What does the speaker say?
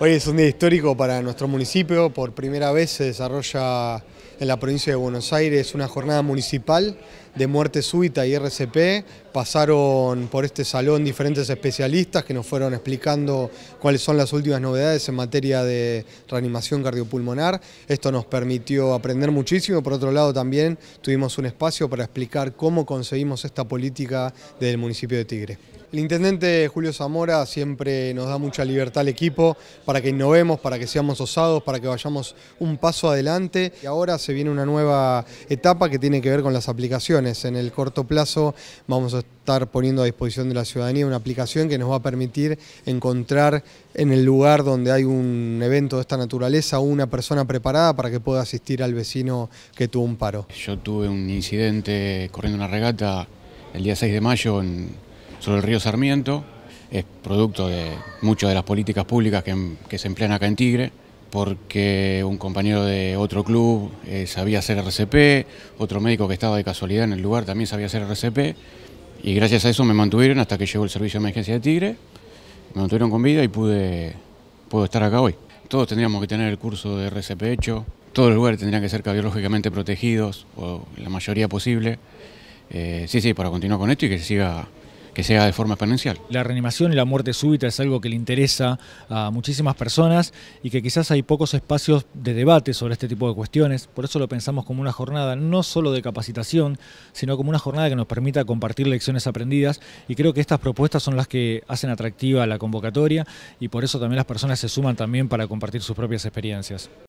Hoy es un día histórico para nuestro municipio, por primera vez se desarrolla en la provincia de Buenos Aires una jornada municipal de muerte súbita y RCP. Pasaron por este salón diferentes especialistas que nos fueron explicando cuáles son las últimas novedades en materia de reanimación cardiopulmonar. Esto nos permitió aprender muchísimo. Por otro lado, también tuvimos un espacio para explicar cómo conseguimos esta política ...del municipio de Tigre. El intendente Julio Zamora siempre nos da mucha libertad al equipo para que innovemos, para que seamos osados, para que vayamos un paso adelante. Y ahora viene una nueva etapa que tiene que ver con las aplicaciones. En el corto plazo vamos a estar poniendo a disposición de la ciudadanía una aplicación que nos va a permitir encontrar en el lugar donde hay un evento de esta naturaleza una persona preparada para que pueda asistir al vecino que tuvo un paro. Yo tuve un incidente corriendo una regata el día 6 de mayo en, sobre el río Sarmiento, es producto de muchas de las políticas públicas que se emplean acá en Tigre porque un compañero de otro club eh, sabía hacer RCP, otro médico que estaba de casualidad en el lugar también sabía hacer RCP, y gracias a eso me mantuvieron hasta que llegó el servicio de emergencia de Tigre, me mantuvieron con vida y pude, puedo estar acá hoy. Todos tendríamos que tener el curso de RCP hecho, todos los lugares tendrían que ser cardiológicamente protegidos, o la mayoría posible. Eh, sí, sí, para continuar con esto y que se siga que sea de forma exponencial. La reanimación y la muerte súbita es algo que le interesa a muchísimas personas y que quizás hay pocos espacios de debate sobre este tipo de cuestiones, por eso lo pensamos como una jornada no solo de capacitación, sino como una jornada que nos permita compartir lecciones aprendidas y creo que estas propuestas son las que hacen atractiva la convocatoria y por eso también las personas se suman también para compartir sus propias experiencias.